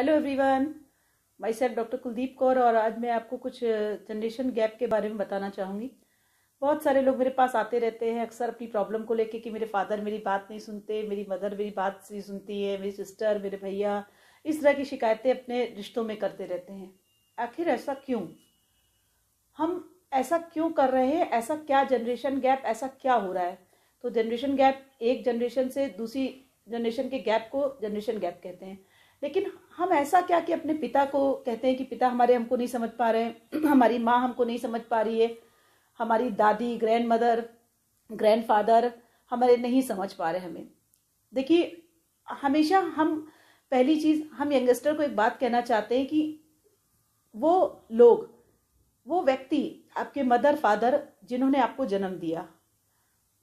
hello everyone myself doctor Kuldeep Kaur और आज मैं आपको कुछ जनरेशन गैप के बारे में बताना चाहूँगी बहुत सारे लोग मेरे पास आते रहते हैं अक्सर अपनी प्रॉब्लम को लेके कि मेरे फादर मेरी बात नहीं सुनते मेरी मदर मेरी बात नहीं सुनती है मेरी सिस्टर मेरे भैया इस तरह की शिकायतें अपने रिश्तों में करते रहते हैं आखिर ऐसा क्यों हम ऐसा क्यों कर रहे हैं ऐसा क्या जनरेशन गैप ऐसा क्या हो रहा है तो जनरेशन गैप एक जनरेशन से दूसरी जनरेशन के गैप को जनरेशन गैप कहते हैं लेकिन हम ऐसा क्या कि अपने पिता को कहते हैं कि पिता हमारे हमको नहीं समझ पा रहे हैं हमारी माँ हमको नहीं समझ पा रही है हमारी दादी ग्रैंड मदर ग्रैंड फादर हमारे नहीं समझ पा रहे हमें देखिए हमेशा हम पहली चीज़ हम यंगस्टर को एक बात कहना चाहते हैं कि वो लोग वो व्यक्ति आपके मदर फादर जिन्होंने आपको जन्म दिया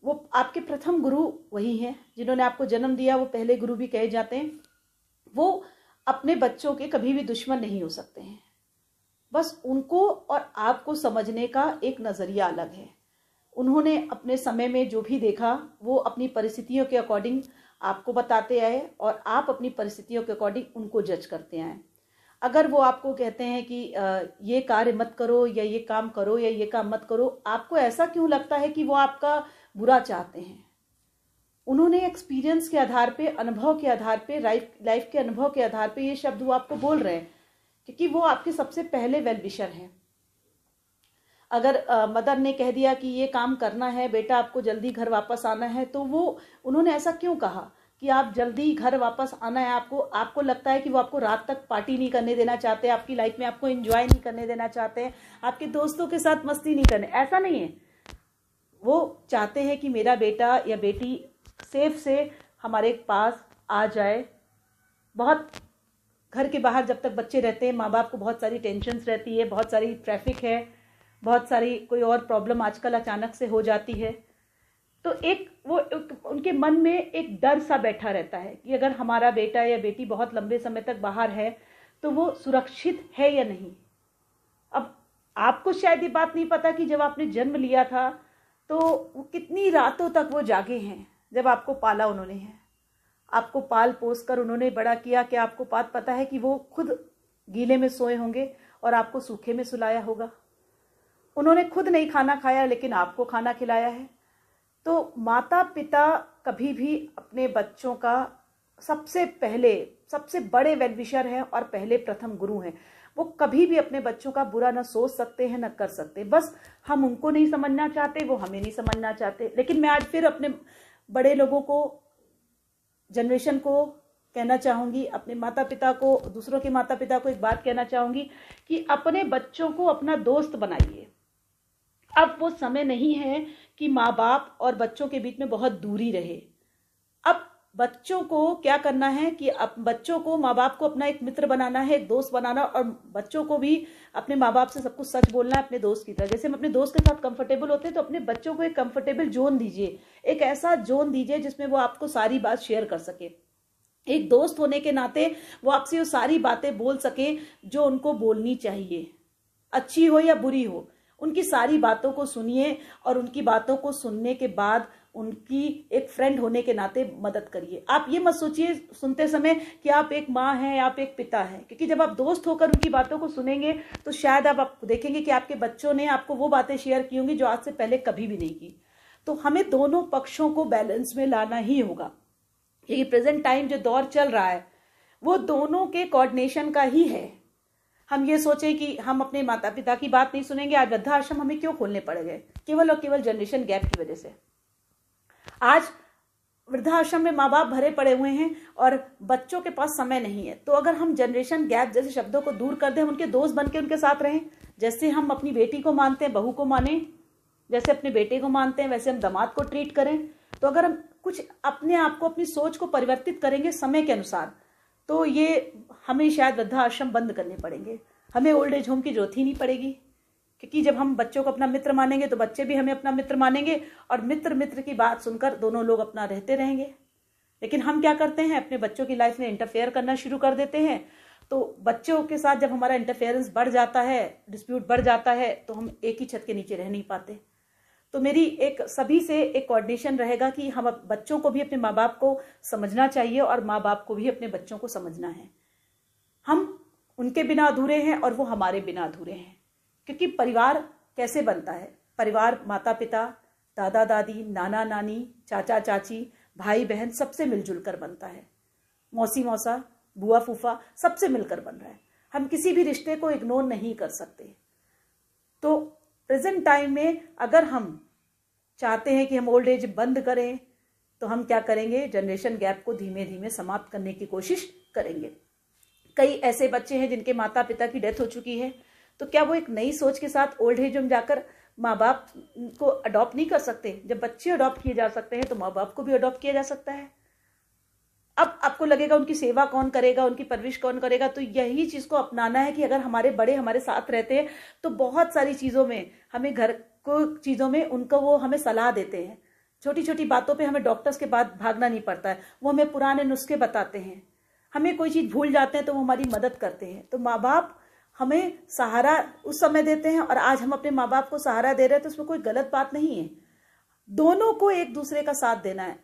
वो आपके प्रथम गुरु वही हैं जिन्होंने आपको जन्म दिया वो पहले गुरु भी कहे जाते हैं वो अपने बच्चों के कभी भी दुश्मन नहीं हो सकते हैं बस उनको और आपको समझने का एक नज़रिया अलग है उन्होंने अपने समय में जो भी देखा वो अपनी परिस्थितियों के अकॉर्डिंग आपको बताते आए और आप अपनी परिस्थितियों के अकॉर्डिंग उनको जज करते आए अगर वो आपको कहते हैं कि ये कार्य मत करो या ये काम करो या ये काम मत करो आपको ऐसा क्यों लगता है कि वो आपका बुरा चाहते हैं उन्होंने एक्सपीरियंस के आधार पे अनुभव के आधार पे लाइफ लाइफ के अनुभव के आधार पे ये शब्द वो आपको बोल रहे हैं क्योंकि वो आपके सबसे पहले वेल विशर हैं अगर मदर ने कह दिया कि ये काम करना है बेटा आपको जल्दी घर वापस आना है तो वो उन्होंने ऐसा क्यों कहा कि आप जल्दी घर वापस आना है आपको आपको लगता है कि वो आपको रात तक पार्टी नहीं करने देना चाहते आपकी लाइफ में आपको एंजॉय नहीं करने देना चाहते हैं आपके दोस्तों के साथ मस्ती नहीं करने ऐसा नहीं है वो चाहते हैं कि मेरा बेटा या बेटी सेफ से हमारे पास आ जाए बहुत घर के बाहर जब तक बच्चे रहते हैं माँ बाप को बहुत सारी टेंशन्स रहती है बहुत सारी ट्रैफिक है बहुत सारी कोई और प्रॉब्लम आजकल अचानक से हो जाती है तो एक वो एक, उनके मन में एक डर सा बैठा रहता है कि अगर हमारा बेटा या बेटी बहुत लंबे समय तक बाहर है तो वो सुरक्षित है या नहीं अब आपको शायद ये बात नहीं पता कि जब आपने जन्म लिया था तो वो कितनी रातों तक वो जागे हैं जब आपको पाला उन्होंने है आपको पाल पोस कर उन्होंने बड़ा किया कि आपको पात पता है कि वो खुद गीले में सोए होंगे और आपको सूखे में सुलाया होगा उन्होंने खुद नहीं खाना खाया लेकिन आपको खाना खिलाया है तो माता पिता कभी भी अपने बच्चों का सबसे पहले सबसे बड़े वेलविशर हैं और पहले प्रथम गुरु हैं वो कभी भी अपने बच्चों का बुरा ना सोच सकते हैं ना कर सकते बस हम उनको नहीं समझना चाहते वो हमें नहीं समझना चाहते लेकिन मैं आज फिर अपने बड़े लोगों को जनरेशन को कहना चाहूंगी अपने माता पिता को दूसरों के माता पिता को एक बात कहना चाहूंगी कि अपने बच्चों को अपना दोस्त बनाइए अब वो समय नहीं है कि माँ बाप और बच्चों के बीच में बहुत दूरी रहे बच्चों को क्या करना है कि अब बच्चों को माँ बाप को अपना एक मित्र बनाना है एक दोस्त बनाना और बच्चों को भी अपने माँ बाप से सब कुछ सच बोलना है अपने दोस्त की तरह जैसे हम अपने दोस्त के साथ कंफर्टेबल होते हैं तो अपने बच्चों को एक कंफर्टेबल जोन दीजिए एक ऐसा जोन दीजिए जिसमें वो आपको सारी बात शेयर कर सके एक दोस्त होने के नाते वो आपसे वो सारी बातें बोल सके जो उनको बोलनी चाहिए अच्छी हो या बुरी हो उनकी सारी बातों को सुनिए और उनकी बातों को सुनने के बाद उनकी एक फ्रेंड होने के नाते मदद करिए आप ये मत सोचिए सुनते समय कि आप एक माँ हैं आप एक पिता हैं क्योंकि जब आप दोस्त होकर उनकी बातों को सुनेंगे तो शायद आप, देखेंगे कि आपके बच्चों ने आपको वो बातें शेयर की होंगी जो आज से पहले कभी भी नहीं की तो हमें दोनों पक्षों को बैलेंस में लाना ही होगा क्योंकि प्रेजेंट टाइम जो दौर चल रहा है वो दोनों के कोऑर्डिनेशन का ही है हम ये सोचें कि हम अपने माता पिता की बात नहीं सुनेंगे आज वृद्धाश्रम हमें क्यों खोलने पड़ गए केवल और केवल जनरेशन गैप की वजह से आज वृद्धाश्रम में माँ बाप भरे पड़े हुए हैं और बच्चों के पास समय नहीं है तो अगर हम जनरेशन गैप जैसे शब्दों को दूर कर दें उनके दोस्त बन के उनके साथ रहें जैसे हम अपनी बेटी को मानते हैं बहू को माने जैसे अपने बेटे को मानते हैं वैसे हम दामाद को ट्रीट करें तो अगर हम कुछ अपने आप को अपनी सोच को परिवर्तित करेंगे समय के अनुसार तो ये हमें शायद वृद्धाश्रम बंद करने पड़ेंगे हमें ओल्ड एज होम की जरूरत ही नहीं पड़ेगी क्योंकि जब हम बच्चों को अपना मित्र मानेंगे तो बच्चे भी हमें अपना मित्र मानेंगे और मित्र मित्र की बात सुनकर दोनों लोग अपना रहते रहेंगे लेकिन हम क्या करते हैं अपने बच्चों की लाइफ में इंटरफेयर करना शुरू कर देते हैं तो बच्चों के साथ जब हमारा इंटरफेरेंस बढ़ जाता है डिस्प्यूट बढ़ जाता है तो हम एक ही छत के नीचे रह नहीं पाते तो मेरी एक सभी से एक कोऑर्डिनेशन रहेगा कि हम बच्चों को भी अपने माँ बाप को समझना चाहिए और माँ बाप को भी अपने बच्चों को समझना है हम उनके बिना अधूरे हैं और वो हमारे बिना अधूरे हैं क्योंकि परिवार कैसे बनता है परिवार माता पिता दादा दादी नाना नानी चाचा चाची भाई बहन सबसे मिलजुल कर बनता है मौसी मौसा बुआ फूफा सबसे मिलकर बन रहा है हम किसी भी रिश्ते को इग्नोर नहीं कर सकते तो प्रेजेंट टाइम में अगर हम चाहते हैं कि हम ओल्ड एज बंद करें तो हम क्या करेंगे जनरेशन गैप को धीमे धीमे समाप्त करने की कोशिश करेंगे कई ऐसे बच्चे हैं जिनके माता पिता की डेथ हो चुकी है तो क्या वो एक नई सोच के साथ ओल्ड एज होम जाकर माँ बाप को अडॉप्ट नहीं कर सकते जब बच्चे अडॉप्ट किए जा सकते हैं तो माँ बाप को भी अडॉप्ट किया जा सकता है अब आपको लगेगा उनकी सेवा कौन करेगा उनकी परविश कौन करेगा तो यही चीज़ को अपनाना है कि अगर हमारे बड़े हमारे साथ रहते हैं तो बहुत सारी चीज़ों में हमें घर को चीज़ों में उनको वो हमें सलाह देते हैं छोटी छोटी बातों पे हमें डॉक्टर्स के बाद भागना नहीं पड़ता है वो हमें पुराने नुस्खे बताते हैं हमें कोई चीज़ भूल जाते हैं तो वो हमारी मदद करते हैं तो माँ बाप हमें सहारा उस समय देते हैं और आज हम अपने माँ बाप को सहारा दे रहे हैं तो उसमें कोई गलत बात नहीं है दोनों को एक दूसरे का साथ देना है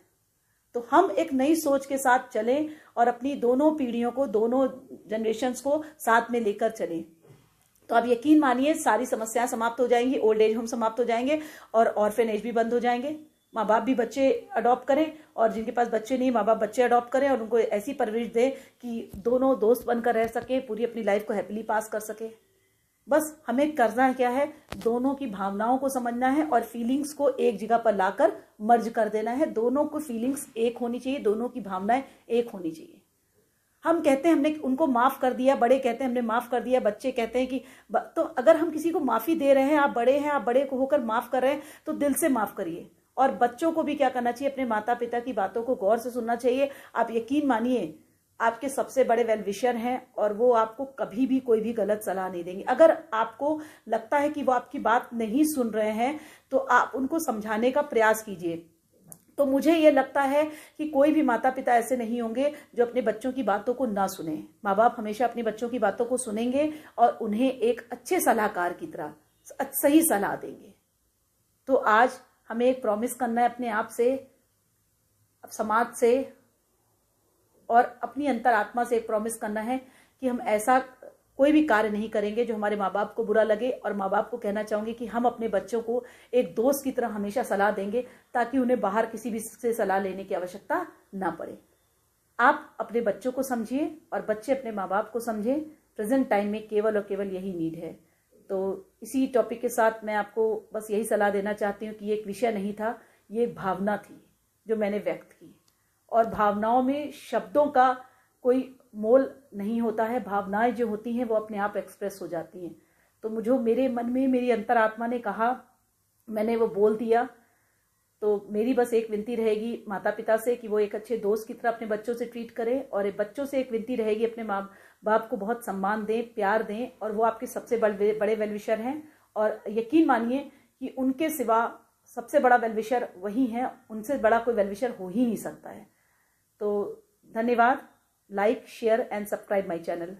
तो हम एक नई सोच के साथ चलें और अपनी दोनों पीढ़ियों को दोनों जनरेशन्स को साथ में लेकर चलें तो आप यकीन मानिए सारी समस्याएं समाप्त हो जाएंगी ओल्ड एज होम समाप्त हो जाएंगे और ऑर्फेन एज भी बंद हो जाएंगे माँ बाप भी बच्चे अडॉप्ट करें और जिनके पास बच्चे नहीं माँ बाप बच्चे अडॉप्ट करें और उनको ऐसी परवरिश दें कि दोनों दोस्त बनकर रह सके पूरी अपनी लाइफ को हैप्पीली पास कर सके बस हमें करना क्या है दोनों की भावनाओं को समझना है और फीलिंग्स को एक जगह पर लाकर मर्ज कर देना है दोनों को फीलिंग्स एक होनी चाहिए दोनों की भावनाएं एक होनी चाहिए हम कहते हैं हमने उनको माफ़ कर दिया बड़े कहते हैं हमने माफ़ कर दिया बच्चे कहते हैं कि तो अगर हम किसी को माफ़ी दे रहे हैं आप बड़े हैं आप बड़े को होकर माफ़ कर रहे हैं तो दिल से माफ़ करिए और बच्चों को भी क्या करना चाहिए अपने माता पिता की बातों को गौर से सुनना चाहिए आप यकीन मानिए आपके सबसे बड़े वेलविशर हैं और वो आपको कभी भी कोई भी गलत सलाह नहीं देंगे अगर आपको लगता है कि वो आपकी बात नहीं सुन रहे हैं तो आप उनको समझाने का प्रयास कीजिए तो मुझे ये लगता है कि कोई भी माता पिता ऐसे नहीं होंगे जो अपने बच्चों की बातों को ना सुने माँ बाप हमेशा अपने बच्चों की बातों को सुनेंगे और उन्हें एक अच्छे सलाहकार की तरह सही सलाह देंगे तो आज हमें एक प्रॉमिस करना है अपने आप से समाज से और अपनी अंतरात्मा से एक प्रॉमिस करना है कि हम ऐसा कोई भी कार्य नहीं करेंगे जो हमारे माँ बाप को बुरा लगे और माँ बाप को कहना चाहूँगी कि हम अपने बच्चों को एक दोस्त की तरह हमेशा सलाह देंगे ताकि उन्हें बाहर किसी भी से सलाह लेने की आवश्यकता ना पड़े आप अपने बच्चों को समझिए और बच्चे अपने माँ बाप को समझें प्रेजेंट टाइम में केवल और केवल यही नीड है तो इसी टॉपिक के साथ मैं आपको बस यही सलाह देना चाहती हूँ कि ये एक विषय नहीं था ये एक भावना थी जो मैंने व्यक्त की और भावनाओं में शब्दों का कोई मोल नहीं होता है भावनाएं जो होती हैं वो अपने आप एक्सप्रेस हो जाती हैं तो मुझे मेरे मन में मेरी अंतरात्मा ने कहा मैंने वो बोल दिया तो मेरी बस एक विनती रहेगी माता पिता से कि वो एक अच्छे दोस्त की तरह अपने बच्चों से ट्रीट करें और बच्चों से एक विनती रहेगी अपने माँ बाप को बहुत सम्मान दें प्यार दें और वो आपके सबसे बड़े वेलविशर हैं और यकीन मानिए कि उनके सिवा सबसे बड़ा वेलविशर वही है उनसे बड़ा कोई वेलविशर हो ही नहीं सकता है तो धन्यवाद like share and subscribe my channel